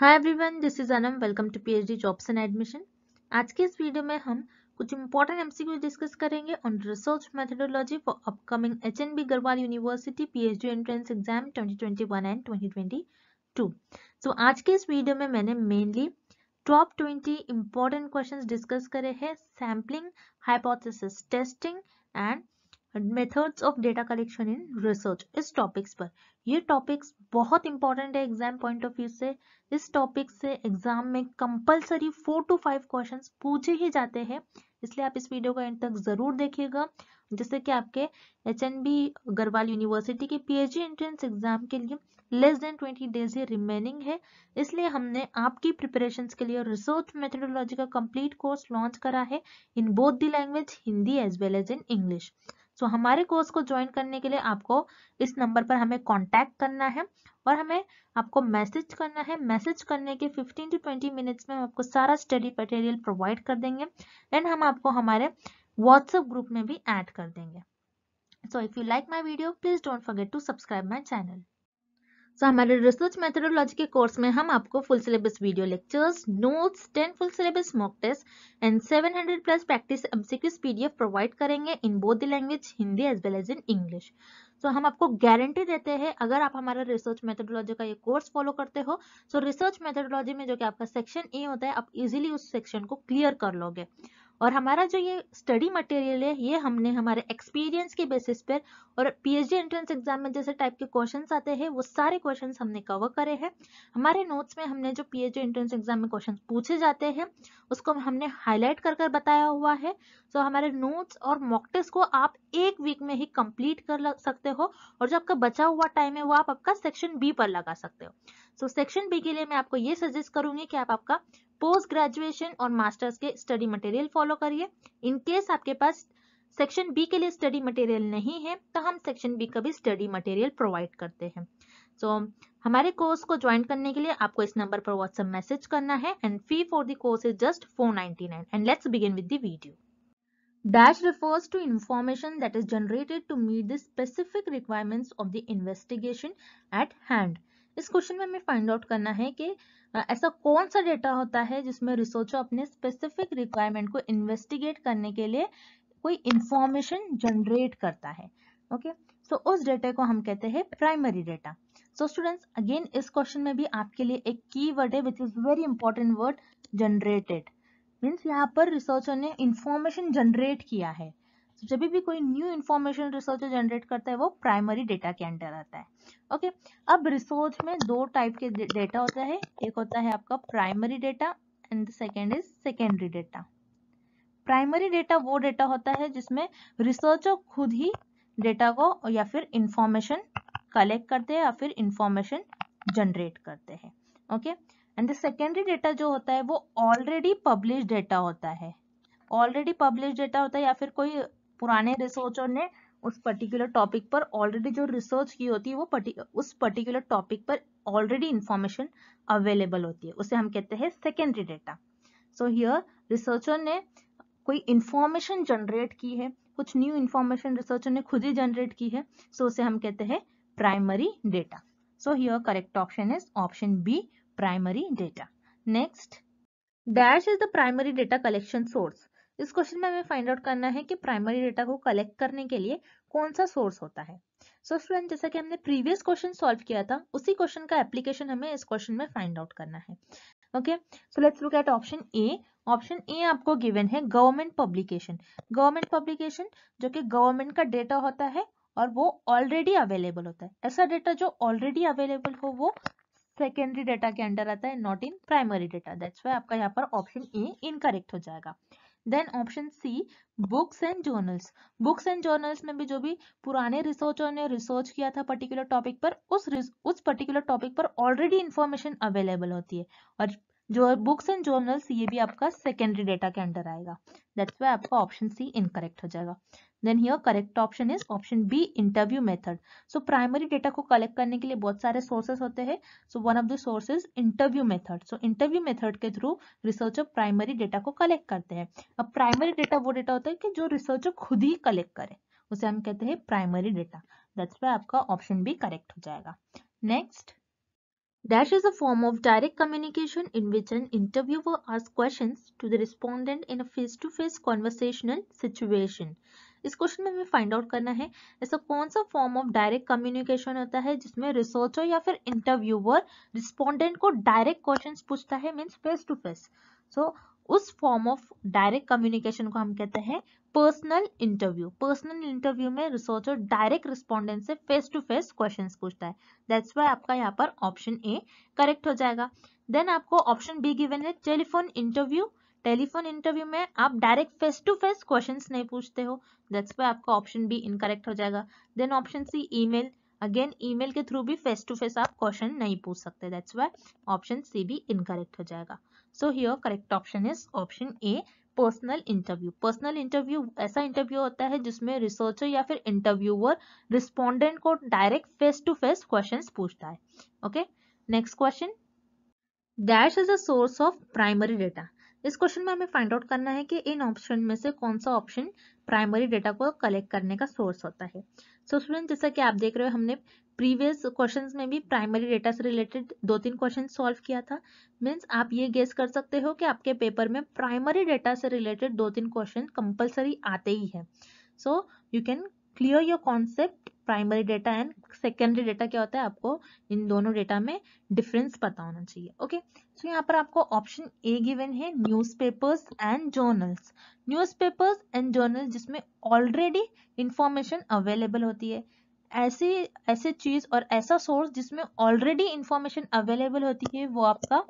Hi everyone this is Anam welcome to PhD jobs and admission आज के इस video में हम कुछ इंपॉर्टेंट एमसीक्यू डिस्कस करेंगे on research methodology for upcoming H N B Garhwal university PhD entrance exam 2021 and 2022 so so, आज के इस वीडियो में मैंने mainly top 20 important questions discuss करे हैं sampling hypothesis testing and methods of data collection in research इस topics पर ये टॉपिक्स बहुत इंपॉर्टेंट है एग्जाम पॉइंट ऑफ व्यू से इस टॉपिक से एग्जाम में compulsory four to five question पूछे ही जाते हैं इसलिए आप इस वीडियो को एंड तक जरूर देखिएगा जैसे कि आपके H N B Garhwal university के पीएचडी एंट्रेंस एग्जाम के लिए लेस देन ट्वेंटी डेज ही रिमेनिंग है इसलिए हमने आपकी प्रिपरेशन के लिए रिसर्च मेथडोलॉजी का कम्प्लीट कोर्स लॉन्च करा है in both the language Hindi as well as in English so so, हमारे कोर्स को ज्वाइन करने के लिए आपको इस नंबर पर हमें कांटेक्ट करना है और हमें आपको मैसेज करना है मैसेज करने के 15 टू 20 मिनट्स में हम आपको सारा स्टडी मटेरियल प्रोवाइड कर देंगे एंड हम आपको हमारे व्हाट्सएप ग्रुप में भी ऐड कर देंगे so if you like my video please don't forget to subscribe my channel so so, हमारे रिसर्च मेथडोलॉजी के कोर्स में हम आपको full syllabus video lectures notes ten full syllabus mock test and 700 plus practice MCQs PDF provide करेंगे in both the language Hindi as well as in English so हम आपको guarantee देते हैं अगर आप हमारा रिसर्च मेथडोलॉजी का ये कोर्स फॉलो करते हो सो रिसर्च मेथडोलॉजी में जो कि आपका सेक्शन ए होता है आप इजिली उस सेक्शन को क्लियर कर लोगे और हमारा जो ये स्टडी मटेरियल है ये हमने हमारे एक्सपीरियंस के बेसिस पर और पीएचडी एंट्रेंस एग्जाम में जैसे टाइप के क्वेश्चन आते हैं वो सारे क्वेश्चन हमने कवर करे हैं हमारे नोट्स में हमने जो पीएचडी एंट्रेंस एग्जाम में क्वेश्चन पूछे जाते हैं उसको हमने हाईलाइट कर कर बताया हुआ है सो हमारे नोट्स और मॉक को आप एक वीक में ही कम्प्लीट कर सकते हो और जो आपका बचा हुआ टाइम है वो आप आपका सेक्शन बी पर लगा सकते हो सो सेक्शन बी के लिए मैं आपको ये सजेस्ट करूंगी कि आप आपका पोस्ट ग्रेजुएशन और मास्टर्स के स्टडी मटेरियल फॉलो करिए इन केस आपके पास सेक्शन बी के लिए स्टडी मटेरियल नहीं है तो हम सेक्शन बी का भी स्टडी मटेरियल प्रोवाइड करते हैं सो so, हमारे कोर्स को ज्वाइन करने के लिए आपको इस नंबर पर व्हाट्सएप मैसेज करना है and fee for the course is just 499 and let's begin with the video Dash refers to information that is generated to meet the specific requirements of the investigation at hand. इस question में हमें find out करना है कि ऐसा कौन सा data होता है जिसमें रिसर्चर अपने स्पेसिफिक रिक्वायरमेंट को इन्वेस्टिगेट करने के लिए कोई इंफॉर्मेशन जनरेट करता है ओके सो so, उस डेटा को हम कहते हैं primary data so students again इस क्वेश्चन में भी आपके लिए एक की वर्ड है which is very important word generated means यहाँ पर रिसर्चर ने इंफॉर्मेशन जनरेट किया है तो जब भी कोई न्यू इन्फॉर्मेशन रिसर्चर जनरेट करता है वो प्राइमरी डेटा के अंडर आता है ओके okay? अब रिसर्च में दो टाइप के डेटा होता है एक होता है आपका primary data and second is secondary data primary data वो डेटा होता है जिसमें रिसर्चर खुद ही डेटा को या फिर इंफॉर्मेशन कलेक्ट करते हैं या फिर इंफॉर्मेशन जनरेट करते हैं okay and the secondary data जो होता है वो ऑलरेडी पब्लिश डेटा होता है ऑलरेडी पब्लिश डेटा होता है या फिर कोई पुराने रिसर्चर ने उस पर्टिकुलर टॉपिक पर ऑलरेडी जो रिसर्च की होती है वो उस पर्टिकुलर टॉपिक पर ऑलरेडी इंफॉर्मेशन अवेलेबल होती है उसे हम कहते हैं secondary data so here researcher ने कोई इंफॉर्मेशन जनरेट की है कुछ न्यू इंफॉर्मेशन रिसर्चर ने खुद ही जनरेट की है सो so उसे हम कहते हैं primary data so here correct option is option B primary data next dash is the primary data collection source इस क्वेश्चन में हमें फाइंड आउट करना है कि प्राइमरी डेटा को कलेक्ट करने के लिए कौन सा सोर्स होता है सो so स्टूडेंट जैसा कि हमने प्रीवियस क्वेश्चन सॉल्व किया था उसी क्वेश्चन का एप्लीकेशन हमें इस क्वेश्चन में फाइंड आउट करना है okay so let's look at option A option A आपको गिवन है गवर्नमेंट पब्लिकेशन गवर्नमेंट पब्लिकेशन जो कि गवर्नमेंट का डेटा होता है और वो ऑलरेडी अवेलेबल होता है ऐसा डेटा जो ऑलरेडी अवेलेबल हो वो सेकेंडरी डेटा के अंडर आता है not in primary data that's why आपका यहाँ पर ऑप्शन ए इनकरेक्ट हो जाएगा then option C books and journals books and journals में भी जो भी पुराने रिसर्चर ने रिसर्च किया था पर्टिकुलर टॉपिक पर उस उस पर्टिकुलर टॉपिक पर ऑलरेडी इंफॉर्मेशन अवेलेबल होती है और जो बुक्स एंड जर्नल्स ये भी आपका सेकेंडरी डेटा के अंडर आएगा दैट्स वाई आपका ऑप्शन सी इनकरेक्ट हो जाएगा then here correct option is option B interview method so primary data को कलेक्ट करने के लिए बहुत सारे सोर्सेस होते हैं so one of the sources interview method so interview method के थ्रू रिसर्चर प्राइमरी डेटा को कलेक्ट करते हैं अब प्राइमरी डेटा वो डेटा होता है कि जो रिसर्चर खुद ही कलेक्ट करे उसे हम कहते हैं प्राइमरी डेटा दैट्स वाई आपका ऑप्शन बी करेक्ट हो जाएगा next Dash is a form of direct communication in which an interviewer asks questions to the respondent in a face-to-face -face conversational situation. इस question में हमें find out करना है ऐसा कौन सा फॉर्म ऑफ डायरेक्ट कम्युनिकेशन होता है जिसमें रिसर्चर या फिर इंटरव्यूअर रिस्पोंडेंट को डायरेक्ट क्वेश्चंस पूछता है means face to face so उस फॉर्म ऑफ डायरेक्ट कम्युनिकेशन को हम कहते हैं पर्सनल इंटरव्यू पर्सनल इंटरव्यू में रिसर्चर डायरेक्ट रिस्पॉन्डेंट से फेस टू फेस क्वेश्चन पूछता है दैट्स वाई आपका यहाँ पर ऑप्शन ए करेक्ट हो जाएगा देन आपको ऑप्शन बी गिवन है टेलीफोन इंटरव्यू टेलीफोन इंटरव्यू में आप direct face to face question नहीं पूछते हो दैट्स वाई आपका ऑप्शन बी इनकरेक्ट हो जाएगा then option C email again email के थ्रू भी फेस टू फेस आप क्वेश्चन नहीं पूछ सकते दैट्स वाई ऑप्शन सी भी इनकरेक्ट हो जाएगा so here correct option is option A personal interview personal interview ऐसा इंटरव्यू होता है जिसमें रिसर्चर या फिर इंटरव्यूअर रिस्पोंडेंट को direct face to face question पूछता है okay next question dash is a source of primary data इस क्वेश्चन में हमें फाइंड आउट करना है कि इन ऑप्शन में से कौन सा ऑप्शन प्राइमरी डेटा को कलेक्ट करने का सोर्स होता है सो so, स्टूडेंट जैसा कि आप देख रहे हो हमने प्रीवियस क्वेश्चंस में भी प्राइमरी डेटा से रिलेटेड दो तीन क्वेश्चन सॉल्व किया था मीन्स आप ये गेस कर सकते हो कि आपके पेपर में प्राइमरी डेटा से रिलेटेड दो तीन क्वेश्चन कंपलसरी आते ही है so you can clear your concept primary data and secondary data क्या होता है आपको इन दोनों डेटा में डिफरेंस पता होना चाहिए ओके सो यहाँ पर आपको ऑप्शन ए गिवन है newspapers and journals newspapers and journals जिसमें ऑलरेडी इंफॉर्मेशन अवेलेबल होती है ऐसी ऐसे चीज और ऐसा सोर्स जिसमें ऑलरेडी इंफॉर्मेशन अवेलेबल होती है वो आपका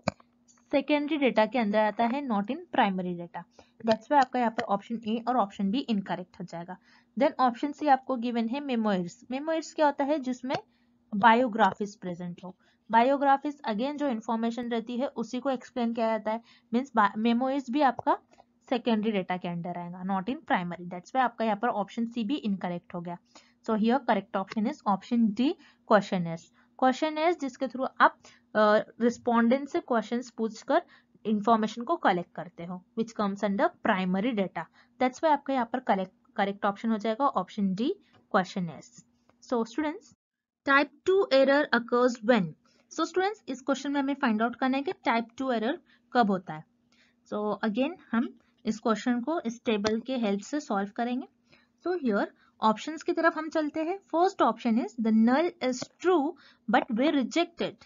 सेकेंडरी डेटा के अंदर आता है not in primary data that's why आपका यहाँ पर ऑप्शन ए और ऑप्शन बी इनकरेक्ट हो जाएगा देन ऑप्शन सी आपको गिवन है मेमोइर्स मेमोइर्स क्या होता है जिसमें बायोग्राफिस प्रेजेंट हो बायोग्राफिस अगेन जो इन्फॉर्मेशन रहती है उसी को एक्सप्लेन किया जाता है मीन्स मेमोइर्स भी आपका सेकेंडरी डेटा के अंडर आएगा not in primary that's why आपका यहाँ पर ऑप्शन सी भी इनकरेक्ट हो गया so here correct option is option D questions questions जिसके थ्रू आप रिस्पॉन्डेंट uh, से क्वेश्चन पूछकर इन्फॉर्मेशन को कलेक्ट करते हो which comes under primary data that's why आपका यहाँ पर कलेक्ट करेक्ट ऑप्शन हो जाएगा option D questions so students type two error occurs when so students इस क्वेश्चन में हमें फाइंड आउट करना है कि टाइप टू एरर कब होता है सो so, अगेन हम इस क्वेश्चन को इस टेबल के हेल्प से सॉल्व करेंगे सो हियर ऑप्शंस की तरफ हम चलते हैं first option is the null is true but we rejected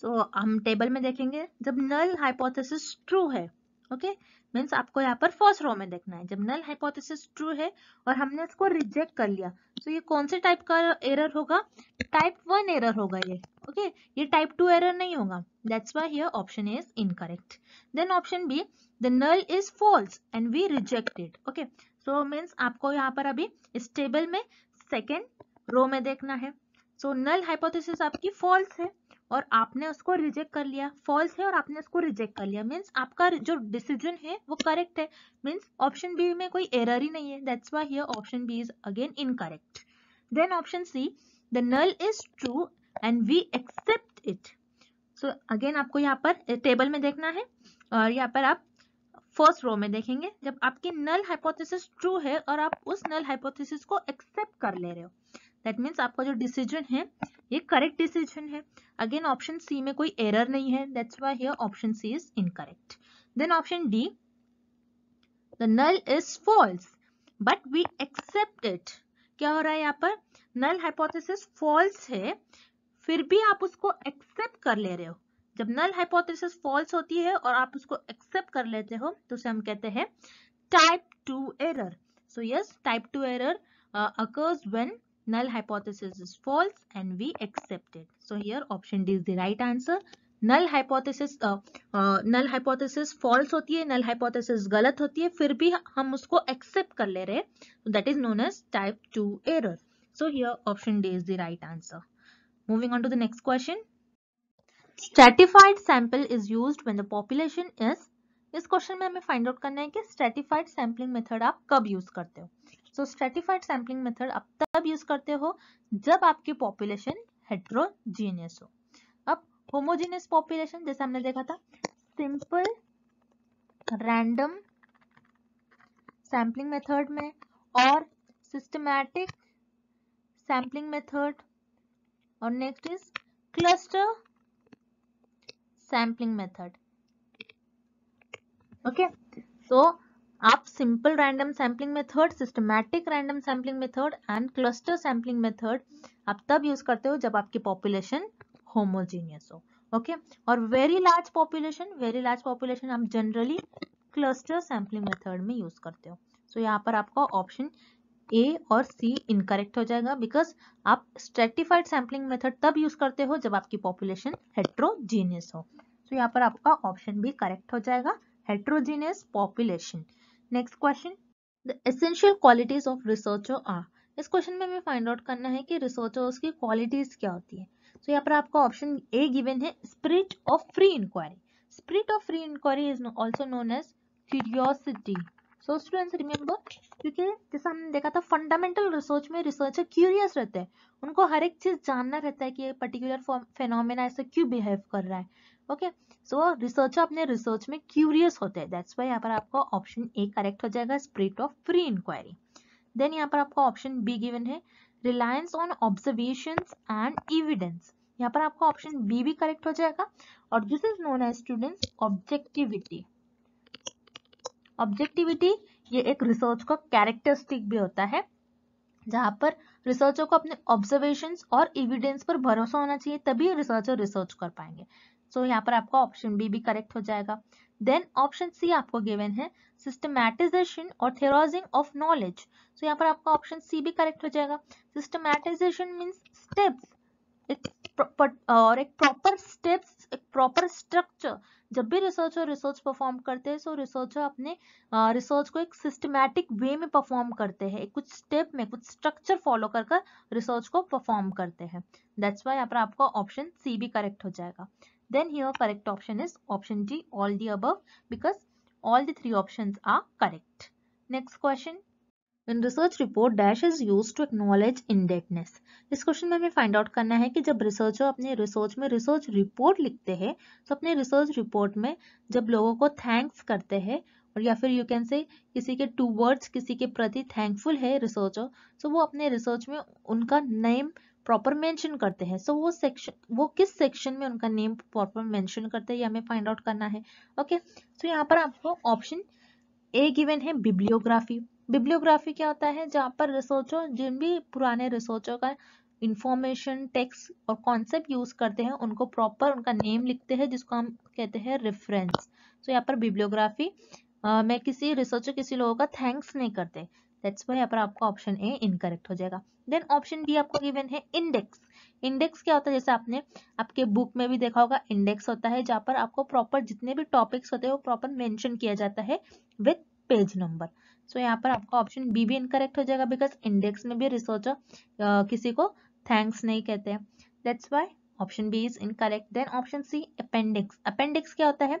so हम टेबल में देखेंगे जब नल हाइपोथेसिस ट्रू है ओके okay? मीन्स आपको यहाँ पर फर्स्ट रो में देखना है जब नल हाइपोथेसिस ट्रू है और हमने इसको रिजेक्ट कर लिया तो ये कौन से टाइप का एरर होगा टाइप वन एरर होगा ये ओके ये टाइप टू एरर नहीं होगा that's why here option is incorrect then option B the null is false and we reject it okay so means आपको यहाँ पर अभी इस टेबल में सेकेंड रो में देखना है सो नल हाइपोथिस आपकी फॉल्स है और आपने उसको रिजेक्ट कर लिया फॉल्स है और आपने उसको रिजेक्ट कर लिया मीन्स आपका जो डिसीजन है वो करेक्ट है मीन्स ऑप्शन बी में कोई एरर ही नहीं है that's why here option B is again incorrect then option C the null is true and we accept it so again आपको यहाँ पर टेबल में देखना है और यहाँ पर आप फर्स्ट रो में देखेंगे जब आपकी नल हाइपोथेसिस ट्रू है और आप उस नल हाइपोथेसिस को एक्सेप्ट कर ले रहे हो दैट मीन्स आपका जो डिसीजन है ये करेक्ट डिसीजन है अगेन ऑप्शन सी में कोई एरर नहीं है that's why here option C is incorrect then option D the null is false but we accept it क्या हो रहा है यहाँ पर नल हाइपोथेसिस फॉल्स है फिर भी आप उसको एक्सेप्ट कर ले रहे हो जब नल हाइपोथेसिस फॉल्स होती है और आप उसको एक्सेप्ट कर लेते हो तो उसे हम कहते हैं type two error so yes type two error occurs when null hypothesis is false and we accept it. So here option D is the right answer. Null hypothesis null hypothesis false होती है null hypothesis गलत होती है फिर भी हम उसको accept कर ले रहे that is known as type two error so here option D is the right answer moving on to the next question stratified sample is use when the population is इस क्वेश्चन में हमें find out करना है कि stratified sampling method आप कब use करते हो सो स्ट्रेटिफाइड सैम्पलिंग मेथड आप तब यूज करते हो जब आपकी पॉपुलेशन हेट्रोजीनियस हो अब होमोजीनियस पॉपुलेशन जैसे हमने देखा था सिंपल रैंडम सैम्पलिंग मेथड में और सिस्टमैटिक सैम्पलिंग मेथड और next is cluster sampling method okay तो आप simple random sampling method systematic random sampling method and cluster sampling method आप तब यूज करते हो जब आपकी पॉपुलेशन होमोजीनियस हो ओके okay? और very large population very large population आप जनरली क्लस्टर सैम्पलिंग मेथड में यूज करते हो सो so, यहाँ पर आपका ऑप्शन ए और सी इनकरेक्ट हो जाएगा बिकॉज आप स्ट्रेटिफाइड सैम्पलिंग मेथड तब यूज करते हो जब आपकी पॉपुलेशन हेट्रोजीनियस हो सो so, यहाँ पर आपका ऑप्शन भी करेक्ट हो जाएगा heterogeneous population next question the essential qualities of researcher are इस क्वेश्चन में हमें फाइंड आउट करना है कि रिसर्चर्स की क्वालिटीज क्या होती है तो यहाँ पर आपका ऑप्शन ए गिवन है spirit of free inquiry spirit of free inquiry is also known as curiosity so students remember क्योंकि जैसा हमने देखा था फंडामेंटल रिसर्च में रिसर्चर क्यूरियस रहते हैं उनको हर एक चीज़ जानना रहता है कि ये पर्टिकुलर फेनोमेना ऐसे क्यों बिहेव कर रहा है ओके सो रिसर्चर अपने रिसर्च में क्यूरियस होते हैं दैट्स वाई यहाँ पर आपका ऑप्शन ए करेक्ट हो जाएगा spirit of free inquiry then यहाँ पर आपका ऑप्शन बी गिवन है reliance on observation and evidence यहाँ पर आपका ऑप्शन बी भी करेक्ट हो जाएगा और this is known as student objectivity objectivity ये एक रिसर्च का कैरेक्टरिस्टिक भी होता है जहां पर रिसर्चर को अपने ऑब्जर्वेशन और इविडेंस पर भरोसा होना चाहिए तभी रिसर्चर रिसर्च कर पाएंगे सो so, यहाँ पर आपका ऑप्शन बी भी करेक्ट हो जाएगा देन ऑप्शन सी आपको गिवेन है सिस्टमैटिजेशन और थेरोजिंग ऑफ नॉलेज सो यहाँ पर आपका ऑप्शन सी भी करेक्ट हो जाएगा सिस्टमैटाइजेशन मीन्स स्टेप्स और एक प्रॉपर स्टेप्स एक प्रॉपर स्ट्रक्चर जब भी और रिसर्च परफॉर्म करते हैं सो रिसर्चर अपने रिसर्च को एक सिस्टमैटिक वे में परफॉर्म करते हैं कुछ स्टेप में कुछ स्ट्रक्चर फॉलो कर कर रिसर्च को परफॉर्म करते हैं दैट्स वाई यहाँ पर आपका ऑप्शन सी भी करेक्ट हो जाएगा then here correct option is option D all the above because all the three options are correct. Next question. In research report dash is used to acknowledge indebtedness. इस question में हमें find out करना है कि जब researcher अपने research में research report लिखते हैं तो अपने रिसर्च रिपोर्ट में जब लोगों को थैंक्स करते हैं और या फिर यू कैन से किसी के टू वर्ड्स किसी के प्रति थैंकफुल है रिसर्चर तो so वो अपने रिसर्च में उनका नेम प्रॉपर मेंशन करते हैं सो so, वो सेक्शन वो किस सेक्शन में उनका नेम प्रॉपर मेंशन करते हैं ये हमें फाइंड आउट करना है ओके okay? सो so, यहाँ पर आपको ऑप्शन ए गिवन है बिब्लियोग्राफी बिब्लियोग्राफी क्या होता है जहाँ पर रिसर्चों जिन भी पुराने रिसर्चों का इंफॉर्मेशन टेक्स्ट और कॉन्सेप्ट यूज करते हैं उनको प्रॉपर उनका नेम लिखते हैं जिसको हम कहते हैं रेफरेंस तो यहाँ पर बिब्लियोग्राफी मैं किसी रिसर्चर किसी लोगों का थैंक्स नहीं करते दैट्स वाई यहाँ पर आपका ऑप्शन ए इनकरेक्ट हो जाएगा देन ऑप्शन बी आपको गिवन है इंडेक्स इंडेक्स क्या होता है जैसे आपने आपके बुक में भी देखा होगा इंडेक्स होता है जहाँ पर आपको प्रॉपर जितने भी टॉपिक्स होते हैं वो प्रॉपर मेंशन किया जाता है विथ पेज नंबर सो यहाँ पर आपका ऑप्शन बी भी इनकरेक्ट हो जाएगा बिकॉज इंडेक्स में भी रिसर्चर uh, किसी को थैंक्स नहीं कहते हैं that's why option B is incorrect then option C appendix appendix क्या होता है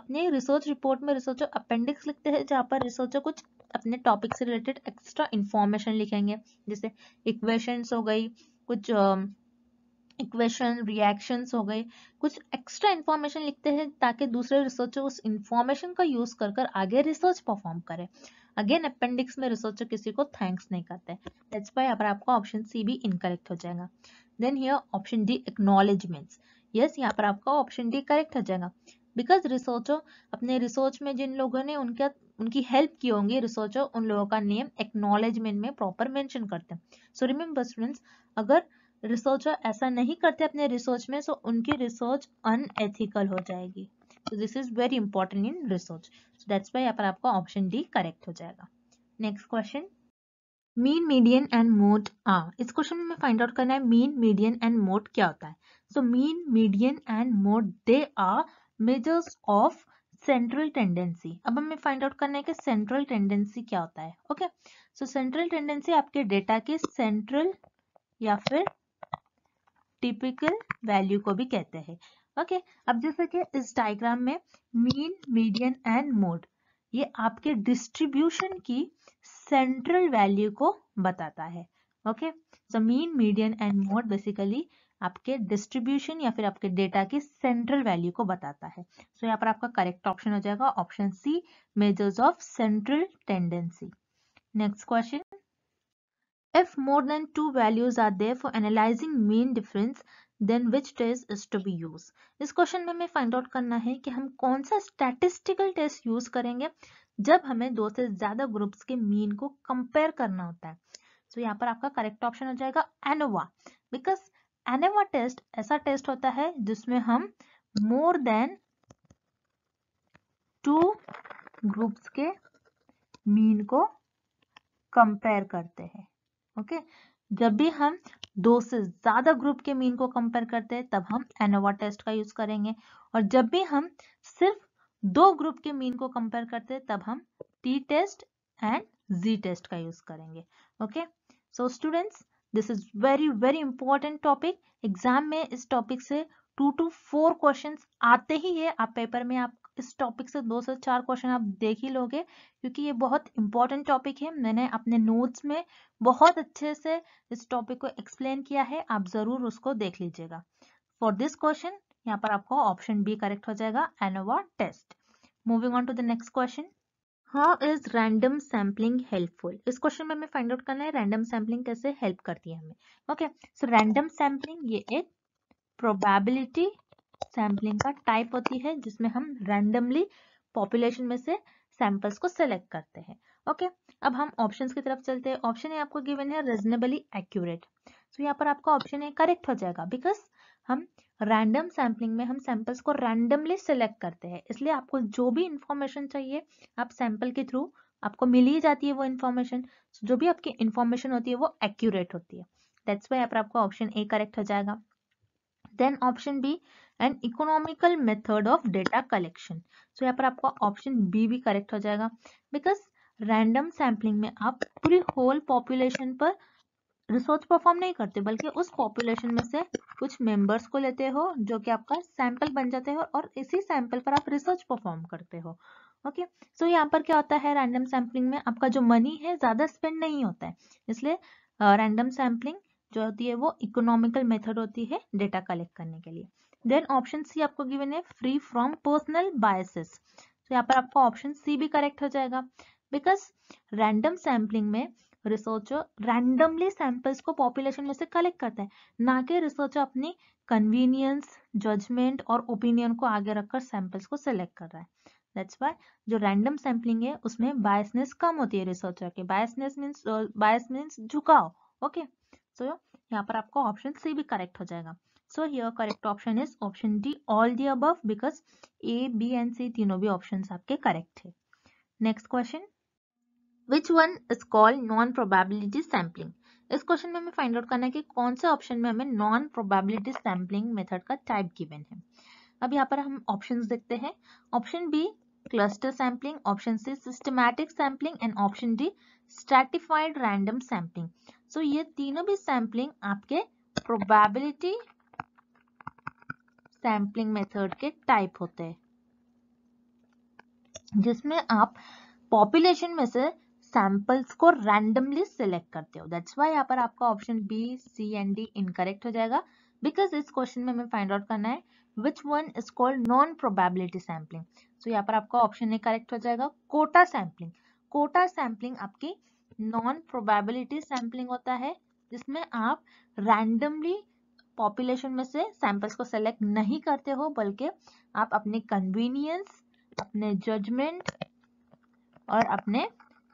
अपने रिसर्च रिपोर्ट में रिसर्चर अपेंडिक्स लिखते हैं जहाँ पर रिसर्चर कुछ अपने टॉपिक से रिलेटेड एक्स्ट्रा इन्फॉर्मेशन लिखेंगे जैसे इक्वेशंस हो गई कुछ इक्वेशन uh, रिएक्शंस हो गए कुछ एक्स्ट्रा इन्फॉर्मेशन लिखते हैं ताकि दूसरे रिसर्चर उस इन्फॉर्मेशन का यूज कर कर आगे रिसर्च परफॉर्म करें अगेन अपेंडिक्स में रिसर्चर किसी को थैंक्स नहीं करते दैट्स वाई अगर आपका ऑप्शन सी भी इनकरेक्ट हो जाएगा then here option D acknowledgements yes यहाँ पर आपका ऑप्शन डी करेक्ट हो जाएगा बिकॉज रिसर्चर अपने रिसर्च में जिन लोगों ने उनका उनकी हेल्प किए होंगे रिसर्चर उन लोगों का नेम एक्नोलेजमेंट में प्रॉपर मेंशन करते हैं सो रिमेम्बर स्टूडेंट्स अगर रिसर्चर ऐसा नहीं करते अपने रिसर्च में सो so उनकी रिसर्च अनएथिकल हो जाएगी so this is very important in research so that's why यहाँ पर आपका ऑप्शन डी करेक्ट हो जाएगा next question mean median and mode are इस क्वेश्चन में फाइंड आउट करना है मीन मीडियन एंड मोड क्या होता है so mean median and mode they are measures of central tendency अब हमें फाइंड आउट करना है कि सेंट्रल टेंडेंसी क्या होता है ओके सो सेंट्रल टेंडेंसी आपके डेटा के सेंट्रल या फिर टिपिकल वैल्यू को भी कहते हैं ओके okay, अब जैसे कि इस डायग्राम में मीन मीडियन एंड मोड ये आपके डिस्ट्रीब्यूशन की सेंट्रल वैल्यू को बताता है okay so mean median and mode basically आपके डिस्ट्रीब्यूशन या फिर आपके डेटा की सेंट्रल वैल्यू को बताता है सो so, यहाँ पर आपका करेक्ट ऑप्शन हो जाएगा option C measures of central tendency next question if more than two values are there for analysing mean difference then which test is to be used इस question में हमें फाइंड आउट करना है कि हम कौन सा स्टैटिस्टिकल टेस्ट यूज करेंगे जब हमें दो से ज्यादा ग्रुप्स के मीन को कंपेयर करना होता है सो so, यहाँ पर आपका करेक्ट ऑप्शन हो जाएगा एनोवा बिकॉज एनेमा टेस्ट ऐसा टेस्ट होता है जिसमें हम मोर देन टू ग्रुप्स के मीन को कंपेयर करते हैं ओके जब भी हम दो से ज्यादा ग्रुप के मीन को कंपेयर करते हैं तब हम एनोवा टेस्ट का यूज करेंगे और जब भी हम सिर्फ दो ग्रुप के मीन को कंपेयर करते हैं तब हम T test and G test का यूज करेंगे okay so students this is very very important topic exam में इस टॉपिक से टू टू फोर क्वेश्चन आते ही है आप पेपर में आप इस टॉपिक से दो से चार क्वेश्चन आप देख ही लोगे क्योंकि ये बहुत इंपॉर्टेंट टॉपिक है मैंने अपने नोट्स में बहुत अच्छे से इस टॉपिक को एक्सप्लेन किया है आप जरूर उसको देख लीजिएगा फॉर दिस क्वेश्चन यहाँ पर आपको ऑप्शन बी करेक्ट हो जाएगा ANOVA test moving on to the next question how is random sampling helpful इस क्वेश्चन में हमें फाइंड आउट करना है रैंडम सैम्पलिंग कैसे हेल्प करती है हमें ओके सो रैंडम सैम्पलिंग ये एक प्रोबेबिलिटी सैम्पलिंग का टाइप होती है जिसमें हम रैंडमली पॉपुलेशन में से सैंपल्स को सेलेक्ट करते हैं ओके okay, अब हम ऑप्शंस की तरफ चलते हैं ऑप्शन ए आपको गिवन है रिजनेबली एक्यूरेट सो यहाँ पर आपका ऑप्शन ए करेक्ट हो जाएगा बिकॉज हम रैंडम सैम्पलिंग में हम सैंपल्स को रैंडमली सिलेक्ट करते हैं इसलिए आपको जो भी इंफॉर्मेशन चाहिए आप सैंपल के थ्रू आपको मिल ही जाती है वो इन्फॉर्मेशन जो भी आपकी इन्फॉर्मेशन होती है वो एक्यूरेट होती है दैट्स वाई पर आपका ऑप्शन ए करेक्ट हो जाएगा then option B an economical method of data collection so यहाँ पर आपका ऑप्शन बी भी करेक्ट हो जाएगा बिकॉज रैंडम सैम्पलिंग में आप पूरी होल पॉपुलेशन पर रिसर्च परफॉर्म नहीं करते बल्कि उस पॉपुलेशन में से कुछ मेंबर्स को लेते हो जो कि आपका सैंपल बन जाते हो और इसी सैंपल पर आप रिसर्च परफॉर्म करते हो ओके सो यहाँ पर क्या होता है रैंडम सैम्पलिंग में आपका जो मनी है ज़्यादा स्पेंड नहीं होता है इसलिए रैंडम सैम्पलिंग जो होती है वो इकोनॉमिकल मेथड होती है डेटा कलेक्ट करने के लिए देन ऑप्शन सी आपको गिवन है फ्री फ्रॉम पर्सनल बायसेस तो यहाँ पर आपका ऑप्शन सी भी करेक्ट हो जाएगा बिकॉज रैंडम सैम्पलिंग में रिसर्चर रैंडमली सैंपल्स को पॉपुलेशन में से कलेक्ट करता है ना कि रिसर्चर अपनी कन्वीनियंस जजमेंट और ओपिनियन को आगे रखकर सैंपल्स को सिलेक्ट कर रहा है दैट्स वाई जो रैंडम सैंपलिंग है उसमें बायसनेस कम होती है रिसर्चर के बायसनेस मीन्स बायस मीन्स झुकाव ओके सो यहाँ पर आपको ऑप्शन सी भी करेक्ट हो जाएगा so here correct option is option D all the above because A B and C तीनों भी ऑप्शन आपके करेक्ट है next question which one is called non probability sampling इस क्वेश्चन में हमें फाइंड आउट करना है कि कौन से ऑप्शन में हमें नॉन प्रोबेबिलिटी सैम्पलिंग मेथड का टाइप गिवन है अब यहाँ पर हम ऑप्शन देखते हैं option B cluster sampling option C systematic sampling and option D stratified random sampling so ये तीनों भी सैम्पलिंग आपके प्रोबेबिलिटी सैम्पलिंग मेथड के टाइप होते हैं जिसमें आप पॉपुलेशन में से सैंपल्स को रैंडमली सिलेक्ट करते हो दैट्स वाई यहाँ पर आपका option B C and D incorrect हो जाएगा बिकॉज इस क्वेश्चन में हमें फाइंड आउट करना है which one is called non probability sampling so यहाँ पर आपका ऑप्शन ए करेक्ट हो जाएगा कोटा सैम्पलिंग कोटा सैम्पलिंग आपकी नॉन प्रोबेबिलिटी सैम्पलिंग होता है जिसमें आप रैंडमली पॉपुलेशन में से सैंपल्स को सेलेक्ट नहीं करते हो बल्कि आप अपने कन्वीनियंस अपने जजमेंट और अपने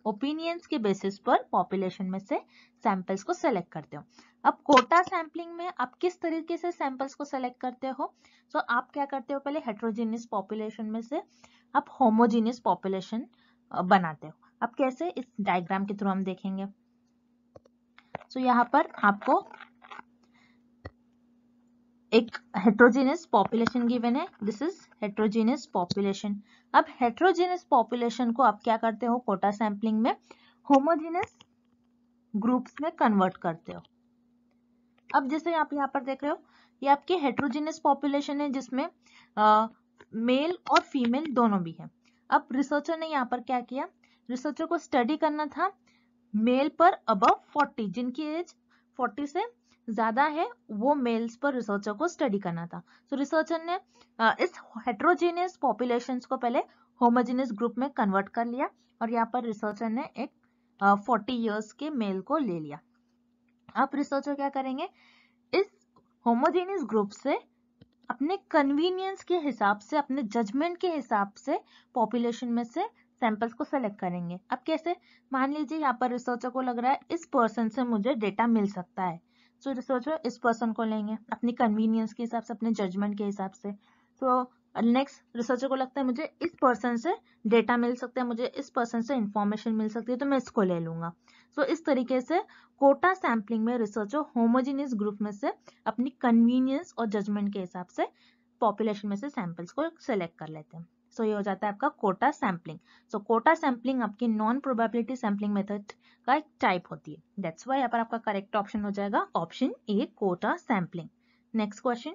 ओपिनियंस के बेसिस पर पॉपुलेशन में से सैंपल्स को सेलेक्ट करते हो अब कोटा सैंपलिंग में आप किस तरीके से सैंपल्स को सेलेक्ट करते हो सो so, आप क्या करते हो पहले हेट्रोजीनियस पॉपुलेशन में से आप होमोजीनियस पॉपुलेशन बनाते हो अब कैसे इस डायग्राम के थ्रू हम देखेंगे सो so, यहाँ पर आपको एक हेट्रोजीनियस पॉपुलेशन गिवन है दिस इज हेट्रोजीनियस पॉपुलेशन अब हेट्रोजीनियस पॉपुलेशन को आप क्या करते हो कोटा सैम्पलिंग में होमोजीनियस ग्रुप्स में कन्वर्ट करते हो अब जैसे आप यहाँ पर देख रहे हो ये आपकी हेट्रोजीनियस पॉपुलेशन है जिसमें मेल और फीमेल दोनों भी है अब रिसर्चर ने यहाँ पर क्या किया रिसर्चर को स्टडी करना था मेल पर अबव 40 जिनकी एज 40 से ज़्यादा है वो मेल्स पर रिसर्चर को स्टडी करना था सो so, रिसर्चर ने इस हेट्रोजीनियस पॉपुलेशन को पहले होमोजीनियस ग्रुप में कन्वर्ट कर लिया और यहाँ पर रिसर्चर ने एक फोर्टी ईयर्स के मेल को ले लिया अब रिसर्चर क्या करेंगे इस होमोजेनियस ग्रुप से अपने कन्वीनियंस के हिसाब से अपने जजमेंट के हिसाब से पॉपुलेशन में से सैंपल्स को सेलेक्ट करेंगे अब कैसे मान लीजिए यहाँ पर रिसर्चर को लग रहा है इस पर्सन से मुझे डेटा मिल सकता है सो रिसर्चर इस पर्सन को लेंगे अपनी कन्वीनियंस के हिसाब से अपने जजमेंट के हिसाब से तो नेक्स्ट रिसर्चर को लगता है मुझे इस पर्सन से डेटा मिल सकता है मुझे इस पर्सन से इंफॉर्मेशन मिल सकती है तो मैं इसको ले लूंगा सो so, इस तरीके से कोटा सैम्पलिंग में रिसर्चर होमोजीनियस ग्रुप में से अपनी कन्वीनियंस और जजमेंट के हिसाब से पॉपुलेशन में से सैंपल्स को सेलेक्ट कर लेते हैं सो ये हो जाता है आपका quota sampling so quota sampling आपकी नॉन प्रोबेबिलिटी सैम्पलिंग मेथड का एक टाइप होती है दैट्स वाई यहाँ पर आपका करेक्ट ऑप्शन हो जाएगा option A quota sampling next question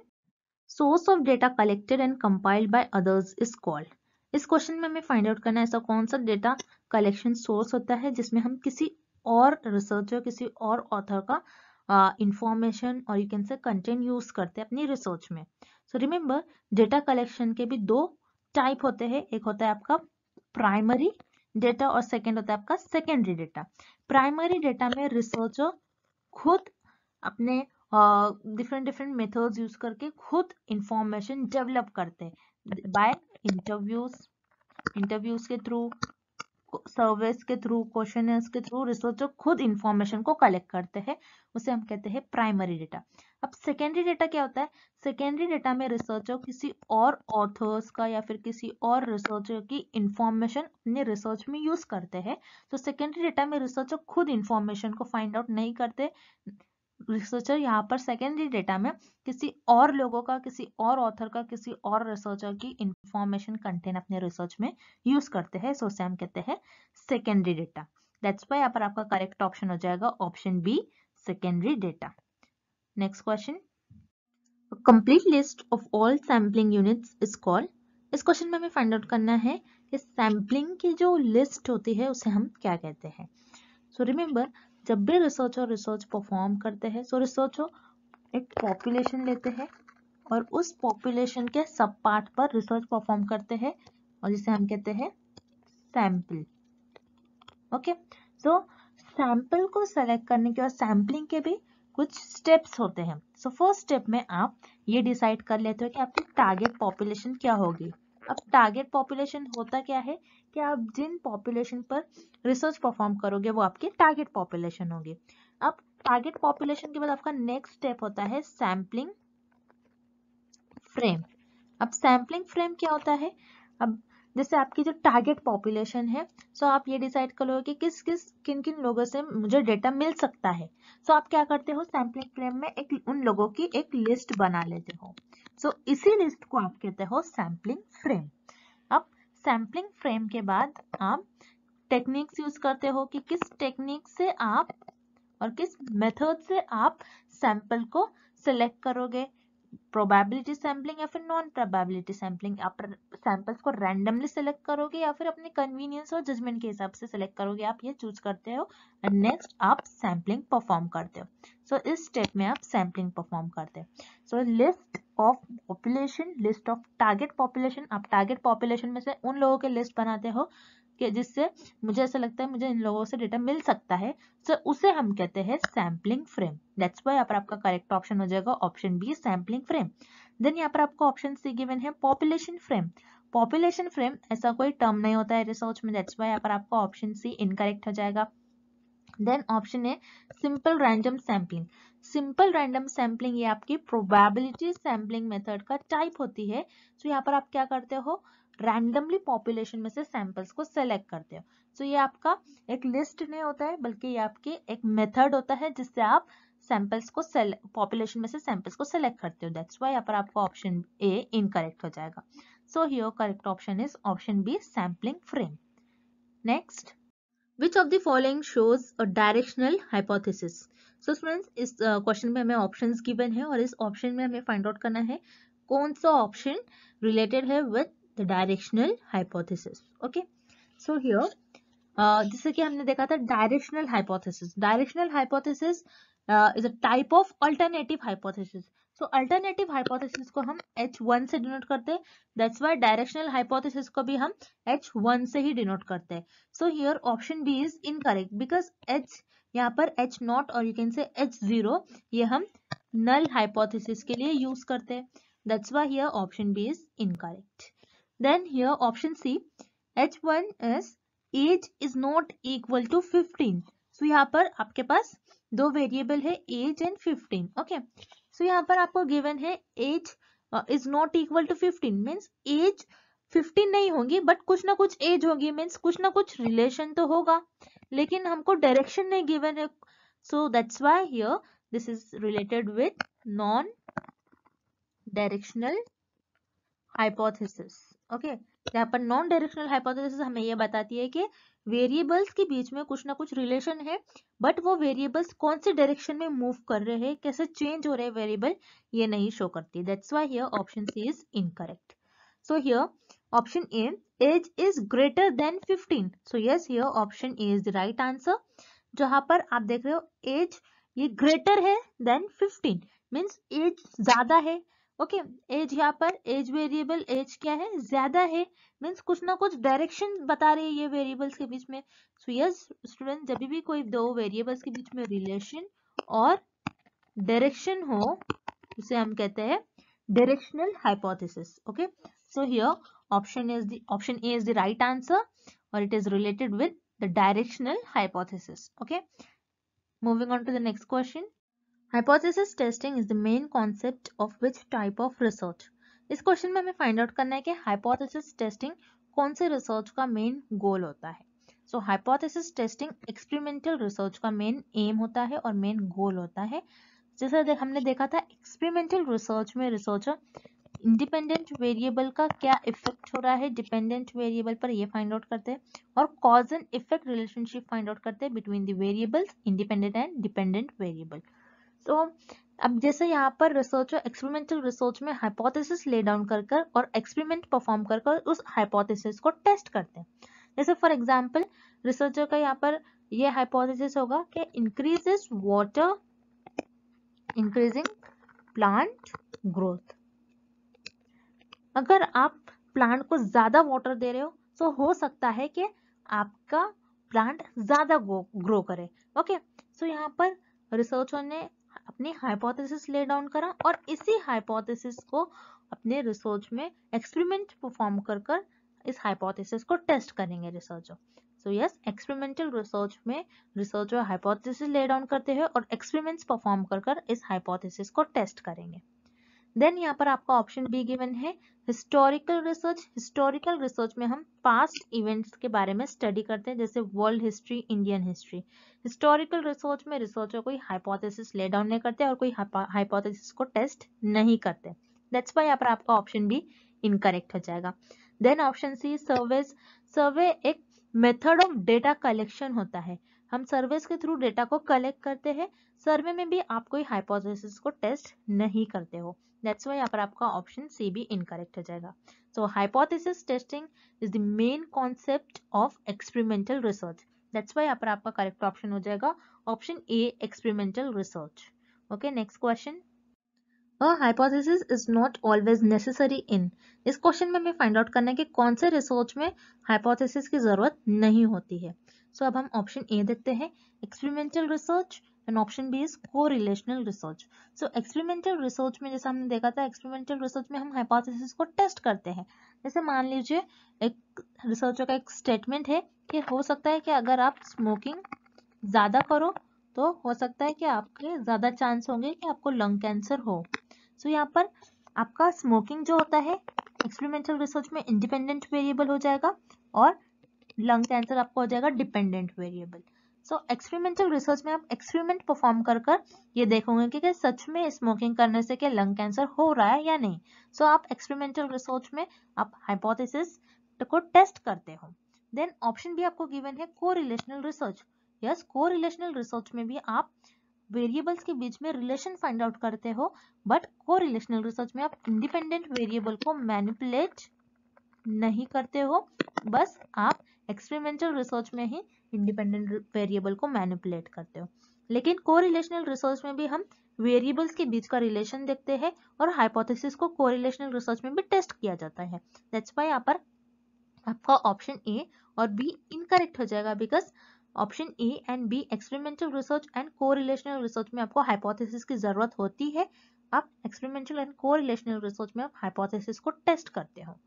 source of data collected and compiled by others is called इस क्वेश्चन में हमें फाइंड आउट करना है ऐसा कौन सा डेटा कलेक्शन सोर्स होता है जिसमें हम किसी और रिसर्चर किसी और ऑथर का इंफॉर्मेशन और you can say content use करते हैं अपनी रिसर्च में सो रिमेंबर डेटा कलेक्शन के भी दो टाइप होते हैं एक होता है आपका प्राइमरी डेटा और सेकेंड होता है आपका सेकेंडरी डेटा प्राइमरी डेटा में रिसर्चर खुद अपने डिफरेंट डिफरेंट मेथड यूज करके खुद इंफॉर्मेशन डेवलप करते हैं बाय इंटरव्यूज इंटरव्यूज के थ्रू सर्वेस के थ्रू क्वेश्चन के थ्रू रिसर्चर खुद इंफॉर्मेशन को कलेक्ट करते हैं उसे हम कहते हैं प्राइमरी डेटा अब सेकेंडरी डेटा क्या होता है सेकेंडरी डेटा में रिसर्चर किसी और ऑथर्स का या फिर किसी और रिसर्चर की इंफॉर्मेशन अपने रिसर्च में यूज करते हैं तो सेकेंडरी डेटा में रिसर्चर खुद इंफॉर्मेशन को फाइंड आउट नहीं करते रिसर्चर यहाँ पर सेकेंडरी डेटा में किसी और लोगों का किसी और ऑथर का किसी और रिसर्चर की इंफॉर्मेशन कंटेंट अपने रिसर्च में यूज करते हैं सो हम कहते हैं सेकेंडरी डेटा दैट्स वाई यहाँ पर आपका करेक्ट ऑप्शन हो जाएगा option B secondary data next question complete list of all sampling units is call इस क्वेश्चन में हमें फाइंड आउट करना है कि सैम्पलिंग की जो लिस्ट होती है उसे हम क्या कहते हैं सो रिमेंबर जब भी रिसर्च और रिसर्च परफॉर्म करते हैं सो रिसर्चो एक पॉपुलेशन लेते हैं और उस पॉपुलेशन के सब पार्ट पर रिसर्च परफॉर्म करते हैं और जिसे हम कहते हैं सैंपल ओके सो सैंपल को सेलेक्ट करने के और सैंपलिंग के भी कुछ स्टेप्स होते हैं सो फर्स्ट स्टेप में आप ये डिसाइड कर लेते हो कि आपकी टारगेट पॉपुलेशन क्या होगी अब टारगेट पॉपुलेशन होता क्या है कि आप जिन पॉपुलेशन पर रिसर्च परफॉर्म करोगे वो आपकी टारगेट पॉपुलेशन होगी अब टारगेट पॉपुलेशन के बाद आपका नेक्स्ट स्टेप होता है सैम्पलिंग फ्रेम अब सैम्पलिंग फ्रेम क्या होता है अब जैसे आपकी जो टारगेट पॉपुलेशन है सो आप ये डिसाइड करोगे कि किस किस किन किन लोगों से मुझे डेटा मिल सकता है सो आप क्या करते हो सैम्पलिंग फ्रेम में एक उन लोगों की एक लिस्ट बना लेते हो सो इसी लिस्ट को आप कहते हो सैम्पलिंग फ्रेम सैम्पलिंग फ्रेम के बाद आप टेक्निक्स यूज करते हो कि किस टेक्निक से आप और किस मेथड से आप सैंपल को सिलेक्ट करोगे प्रोबेबिलिटी सैम्पलिंग या फिर नॉन प्रोबेबिलिटी सैम्पलिंग आप सैंपल्स को रैंडमली सेलेक्ट करोगे या फिर अपने कन्वीनियंस और जजमेंट के हिसाब से सेलेक्ट करोगे आप ये चूज करते हो एंड नेक्स्ट आप सैम्पलिंग परफॉर्म करते हो सो so, इस स्टेप में आप सैम्पलिंग परफॉर्म करते हो so list of population list of target population आप टारगेट पॉपुलेशन में से उन लोगों के लिस्ट बनाते हो कि जिससे मुझे ऐसा लगता है मुझे इन लोगों से डेटा मिल सकता है सो उसे हम कहते हैं सैम्पलिंग फ्रेम दैट्स वाई यहाँ पर आपका करेक्ट ऑप्शन हो जाएगा option B sampling frame then यहाँ पर आपको ऑप्शन सी गिवन है पॉपुलेशन फ्रेम पॉपुलेशन फ्रेम ऐसा कोई टर्म नहीं होता है रिसर्च में दैट्स वाई यहाँ पर आपको ऑप्शन सी इनकरेक्ट हो जाएगा देन ऑप्शन है simple random sampling simple random sampling ये आपकी प्रोबेबिलिटी सैम्पलिंग मेथड का टाइप होती है सो so यहाँ पर आप क्या करते हो रैंडमली पॉपुलेशन में से सैंपल्स को सेलेक्ट करते हो सो so, ये आपका एक लिस्ट नहीं होता है बल्कि ये आपके एक मेथड होता है जिससे आप सैंपल्स को पॉपुलेशन में से सैंपल्स को सेलेक्ट करते हो दैट्स वाई यहाँ पर आपका ऑप्शन ए इनकरेक्ट हो जाएगा सो ही correct option is option B sampling frame next which of the following shows a directional hypothesis so friends इस क्वेश्चन में हमें ऑप्शन गिवन है और इस ऑप्शन में हमें फाइंड आउट करना है कौन सा ऑप्शन रिलेटेड है with the directional hypothesis okay so here uh, जिसे कि हमने देखा था directional hypothesis directional hypothesis is a type of alternative hypothesis so alternative hypothesis को हम H1 से डिनोट करते हैं दैट्स वाई डायरेक्शनल हाइपोथेसिस को भी हम H1 से ही डिनोट करते हैं so here option B is incorrect because H यहाँ पर H नॉट और you can say H zero ये हम नल हाइपोथेसिस के लिए यूज करते हैं that's why here option B is incorrect Then here option C, H1 is age is not equal to 15. So so, यहाँ पर आपके पास दो वेरिएबल है age and 15. Okay okay? So so, यहाँ पर आपको hai है age is not equal to 15 means age 15 नहीं होगी बट कुछ ना कुछ एज होगी मीन्स कुछ ना कुछ रिलेशन तो होगा लेकिन हमको डायरेक्शन नहीं गिवन है so that's why this is related with non directional hypothesis okay यहाँ पर नॉन डायरेक्शनल हाइपोथेसिस हमें यह बताती है कि वेरिएबल्स के बीच में कुछ ना कुछ रिलेशन है बट वो वेरिएबल्स कौन से डायरेक्शन में मूव कर रहे हैं कैसे चेंज हो रहे वेरिएबल ये नहीं शो करती that's why here option C is incorrect so here option a age is greater than 15 so yes here option a is the right answer जहां पर आप देख रहे हो एज ये ग्रेटर है देन 15 मींस एज ज्यादा है ओके एज यहाँ पर एज वेरिएबल एज क्या है ज्यादा है मीन्स कुछ ना कुछ डायरेक्शन बता रही है ये वेरिएबल्स के बीच में सो यस स्टूडेंट जब भी कोई दो वेरिएबल्स के बीच में रिलेशन और डायरेक्शन हो उसे हम कहते हैं directional hypothesis okay so here option is the option A is the right answer और it is related with the directional hypothesis okay moving on to the next question hypothesis testing is the main concept of which type of research इस question में हमें find out करना है कि hypothesis testing कौन से research का main goal होता है so hypothesis testing experimental research का मेन एम होता है और मेन गोल होता है जैसा दे, हमने देखा था एक्सपेरिमेंटल रिसर्च में रिसर्चर इंडिपेंडेंट वेरिएबल का क्या इफेक्ट हो रहा है डिपेंडेंट वेरिएबल पर ये फाइंड आउट करते हैं और cause and effect relationship find out करते हैं between the variables independent and dependent variables तो अब जैसे यहाँ पर रिसर्च और एक्सपेरिमेंटल रिसर्च में हाइपोथेसिस ले डाउन कर कर और एक्सपेरिमेंट परफॉर्म कर कर उस हाइपोथेसिस को टेस्ट करते हैं जैसे फॉर एग्जांपल रिसर्चर का यहाँ पर ये हाइपोथेसिस होगा कि increases water increasing plant growth अगर आप प्लांट को ज़्यादा वाटर दे रहे हो तो हो सकता है कि आपका प्लांट ज़्यादा ग्रो करे ओके सो यहाँ पर रिसर्चर ने अपनी हाइपोथेसिस ले डाउन करा और इसी हाइपोथेसिस को अपने रिसर्च में एक्सपेरिमेंट परफॉर्म कर कर इस हाइपोथेसिस को टेस्ट करेंगे researcher so yes experimental research में रिसर्चर हाइपोथेसिस ले डाउन करते हैं और एक्सपेरिमेंट्स परफॉर्म कर कर इस हाइपोथेसिस को टेस्ट करेंगे देन यहाँ पर आपका ऑप्शन बी गिवन है हिस्टोरिकल रिसर्च हिस्टोरिकल रिसर्च में हम पास्ट इवेंट्स के बारे में स्टडी करते हैं जैसे world history Indian history historical research में रिसर्चर कोई हाइपोथेसिस ले डाउन नहीं करते और कोई हाइपोथेसिस को टेस्ट नहीं करते दैट्स वाई यहाँ पर आपका ऑप्शन भी इनकरेक्ट हो जाएगा then option C surveys survey एक मेथड ऑफ डेटा कलेक्शन होता है हम सर्वेस के थ्रू डेटा को कलेक्ट करते हैं सर्वे में भी आप कोई हाइपोथेसिस को टेस्ट नहीं करते हो दैट्स वाई यहाँ पर आपका ऑप्शन सी भी इनकरेक्ट हो जाएगा so hypothesis testing is the main concept of experimental research that's why यहाँ पर आपका करेक्ट ऑप्शन हो जाएगा option A experimental research okay next question a hypothesis is not always necessary in इस question में हमें फाइंड आउट करना है कि कौन से रिसर्च में हाइपोथेसिस की जरूरत नहीं होती है सो so, अब हम ऑप्शन ए देखते हैं experimental research and option B is correlational research so experimental research में जैसा हमने देखा था एक्सपेरिमेंटल रिसर्च में हम हाइपोथेसिस को टेस्ट करते हैं जैसे मान लीजिए एक रिसर्चर का एक स्टेटमेंट है कि हो सकता है कि अगर आप स्मोकिंग ज़्यादा करो तो हो सकता है कि आपके ज़्यादा चांस होंगे कि आपको लंग कैंसर हो सो so, यहाँ पर आपका स्मोकिंग जो होता है एक्सपेरिमेंटल रिसर्च में इंडिपेंडेंट वेरिएबल हो जाएगा और लंग कैंसर आपको हो जाएगा dependent variable so experimental research में आप एक्सपेरिमेंट परफॉर्म कर कर ये देखोगे कि, क्या सच में स्मोकिंग करने से क्या लंग कैंसर हो रहा है या नहीं सो so, आप एक्सपेरिमेंटल रिसर्च में आप हाइपोथेसिस को टेस्ट करते हो देन ऑप्शन भी आपको गिवन है correlational research yes correlational research में भी आप वेरिएबल्स के बीच में रिलेशन फाइंड आउट करते हो बट को रिलेशनल रिसर्च में आप इंडिपेंडेंट वेरिएबल को मैनिपुलेट नहीं करते हो बस आप एक्सपेरिमेंटल रिसर्च में ही इंडिपेंडेंट वेरिएबल को मैनिपुलेट करते हो लेकिन को रिसर्च में भी हम वेरिएबल्स के बीच का रिलेशन देखते हैं और हाइपोथेसिस को को रिसर्च में भी टेस्ट किया जाता है दैट्स वाई यहाँ पर आपका ऑप्शन ए और बी इनकरेक्ट हो जाएगा because option A and B experimental research and को रिसर्च में आपको हाइपोथेसिस की ज़रूरत होती है आप एक्सपेरिमेंटल एंड को रिसर्च में आप हाइपोथेसिस को टेस्ट करते हो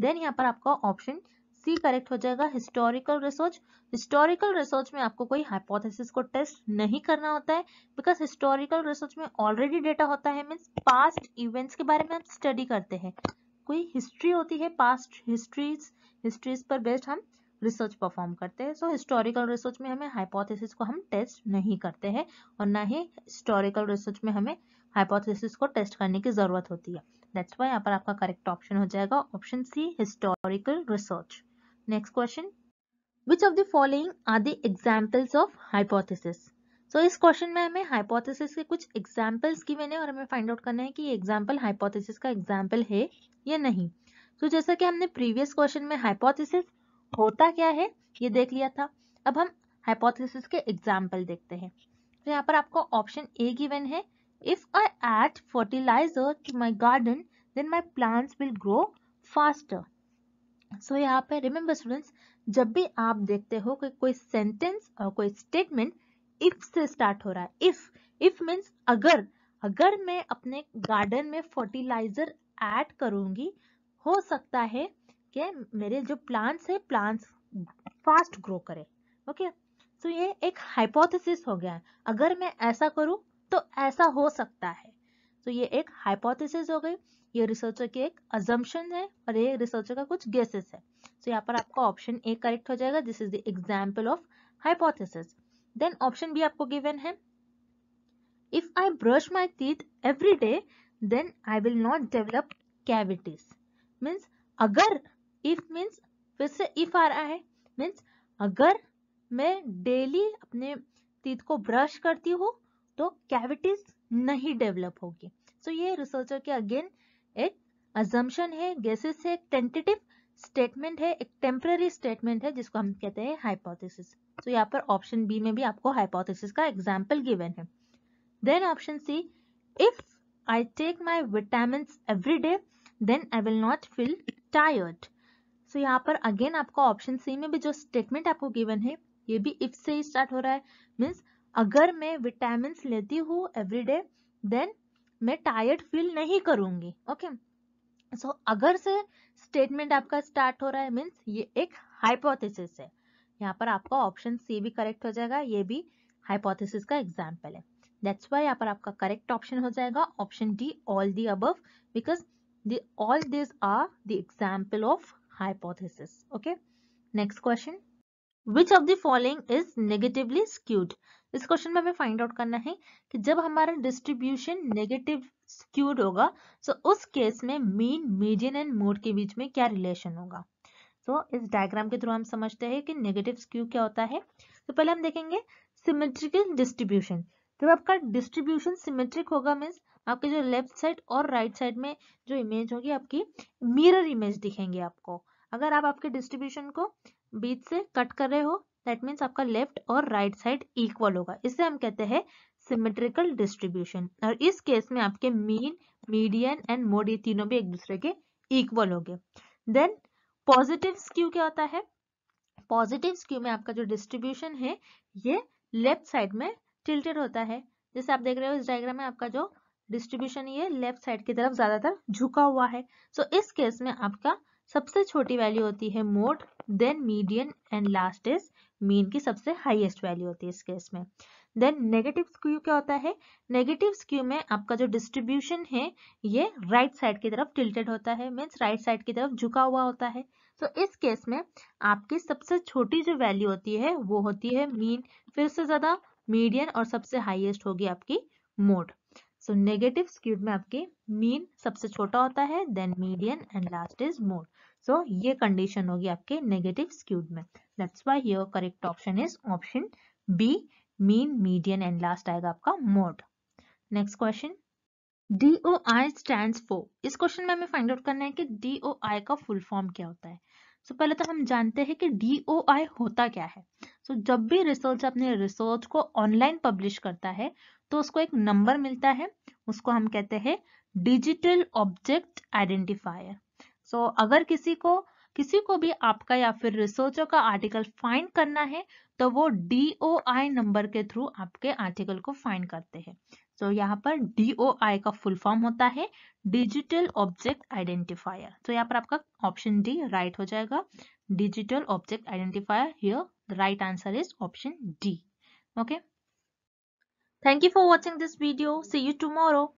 देन यहाँ पर आपका ऑप्शन सी करेक्ट हो जाएगा हिस्टोरिकल रिसर्च हिस्टोरिकल रिसर्च में आपको कोई हाइपोथेसिस को टेस्ट नहीं करना होता है बिकॉज हिस्टोरिकल रिसर्च में ऑलरेडी डेटा होता है मीन्स पास्ट इवेंट्स के बारे में हम स्टडी करते हैं कोई हिस्ट्री होती है पास्ट हिस्ट्रीज हिस्ट्रीज पर बेस्ड हम रिसर्च परफॉर्म करते हैं सो हिस्टोरिकल रिसर्च में हमें हाइपोथेसिस को हम टेस्ट नहीं करते हैं और ना ही हिस्टोरिकल रिसर्च में हमें हाइपोथेसिस को टेस्ट करने की ज़रूरत होती है दैट्स वाई यहाँ पर आपका करेक्ट ऑप्शन हो जाएगा option C historical research Next question. Which of the following are the examples of hypothesis? So so, इस क्वेश्चन में हमें हाइपोथेसिस के कुछ एग्जाम्पल्स की मैंने और हमें फाइंड आउट करना है कि ये एग्जाम्पल हाइपोथेसिस का एग्जाम्पल है या नहीं तो so, जैसा कि हमने प्रीवियस क्वेश्चन में हाइपोथेसिस होता क्या है ये देख लिया था अब हम हाइपोथेसिस के एग्जाम्पल देखते हैं तो so, यहाँ पर आपको ऑप्शन ए गिवन है if I add fertilizer to my garden then my plants will grow faster so so, यहाँ पे रिमेम्बर स्टूडेंट्स जब भी आप देखते हो कि कोई सेंटेंस और कोई स्टेटमेंट इफ से स्टार्ट हो रहा है इफ इफ मीन्स अगर अगर मैं अपने गार्डन में फर्टिलाइजर ऐड करूंगी हो सकता है कि मेरे जो प्लांट्स है प्लांट्स फास्ट ग्रो करे ओके सो ये एक हाइपोथेसिस हो गया है अगर मैं ऐसा करूं तो ऐसा हो सकता है तो so, ये एक हाइपोथेसिस हो गई ये रिसर्चर के एक अजम्पन है और ये रिसर्चर का कुछ गेसेस है सो so, यहाँ पर आपका ऑप्शन ए करेक्ट हो जाएगा this is the example of hypothesis then option B आपको गिवन है if I brush my teeth every day then I will not develop cavities means अगर इफ मीन्स फिर से इफ आ रहा है मीन्स अगर मैं डेली अपने टीथ को ब्रश करती हूँ तो कैविटीज नहीं डेवलप होगी सो so, ये रिसर्चर के अगेन एक अजम्पन है गैसेस है एक टेंटेटिव स्टेटमेंट है एक टेम्प्ररी स्टेटमेंट है जिसको हम कहते हैं हाइपोथेसिस तो यहाँ पर ऑप्शन बी में भी आपको हाइपोथेसिस का एग्जाम्पल गिवन है then option C if I take my vitamin every day then I will not feel tired so यहाँ पर अगेन आपको ऑप्शन सी में भी जो स्टेटमेंट आपको गिवन है ये भी इफ से ही स्टार्ट हो रहा है मीन्स अगर मैं विटामिन लेती हूँ एवरी डे देन मैं टायर्ड फील नहीं करूंगी ओके सो so, अगर से स्टेटमेंट आपका स्टार्ट हो रहा है मीन्स ये एक हाइपोथेसिस है यहाँ पर आपका ऑप्शन सी भी करेक्ट हो जाएगा ये भी हाइपोथेसिस का एग्जाम्पल है दैट्स वाई यहाँ पर आपका करेक्ट ऑप्शन हो जाएगा option D all the above because all this are the example of hypothesis okay next question which of the following is negatively skewed इस क्वेश्चन में हमें फाइंड आउट करना है कि जब हमारा डिस्ट्रीब्यूशन नेगेटिव स्क्यूड होगा सो so उस केस में मीन मीडियन एंड मोड के बीच में क्या रिलेशन होगा सो so, इस डायग्राम के थ्रू हम समझते हैं कि नेगेटिव स्क्यू क्या होता है तो पहले हम देखेंगे सिमेट्रिकल डिस्ट्रीब्यूशन जब आपका डिस्ट्रीब्यूशन सिमेट्रिक होगा मीन्स आपके जो लेफ्ट साइड और राइट right साइड में जो इमेज होगी आपकी मिरर इमेज दिखेंगे आपको अगर आप आपके डिस्ट्रीब्यूशन को बीच से कट कर रहे हो दैट मीन्स आपका लेफ्ट और राइट साइड इक्वल होगा इसे हम कहते हैं सिमेट्रिकल डिस्ट्रीब्यूशन और इस केस में आपके मीन मीडियन एंड मोड ये तीनों भी एक दूसरे के इक्वल हो गए देन पॉजिटिव स्क्यू क्या होता है पॉजिटिव स्क्यू में आपका जो डिस्ट्रीब्यूशन है ये लेफ्ट साइड में टिल्टेड होता है जैसे आप देख रहे हो इस डायग्राम में आपका जो डिस्ट्रीब्यूशन ये लेफ्ट साइड की तरफ ज्यादातर झुका हुआ है सो so, इस केस में आपका सबसे छोटी वैल्यू होती है mode then median and last is mean की सबसे हाईएस्ट वैल्यू होती है इस केस में देन नेगेटिव स्क्यू क्या होता है नेगेटिव स्क्यू में आपका जो डिस्ट्रीब्यूशन है ये राइट right साइड की तरफ टिल्टेड होता है मीन्स राइट साइड की तरफ झुका हुआ होता है तो इस केस में आपकी सबसे छोटी जो वैल्यू होती है वो होती है मीन फिर से ज़्यादा मीडियन और सबसे हाईएस्ट होगी आपकी मोड सो नेगेटिव स्क्यूड में आपके मीन सबसे छोटा होता है then median and last is mode so ये कंडीशन होगी आपके नेगेटिव स्क्यूड में that's why your correct option is option B mean median and last आएगा आपका mode next question D O I stand for इस क्वेश्चन में हमें find out करना है कि डी ओ आई का फुल फॉर्म क्या होता है सो पहले तो हम जानते हैं कि डी होता क्या है सो so, जब भी रिसर्च अपने रिसर्च को ऑनलाइन पब्लिश करता है तो उसको एक नंबर मिलता है उसको हम कहते हैं डिजिटल ऑब्जेक्ट आइडेंटिफायर सो अगर किसी को किसी को भी आपका या फिर रिसर्चों का आर्टिकल फाइंड करना है तो वो डी नंबर के थ्रू आपके आर्टिकल को फाइंड करते हैं तो यहाँ पर DOI का फुल फॉर्म होता है डिजिटल ऑब्जेक्ट आइडेंटिफायर तो यहाँ पर आपका ऑप्शन डी राइट हो जाएगा digital object identifier here right answer is option D okay thank you for watching this video see you tomorrow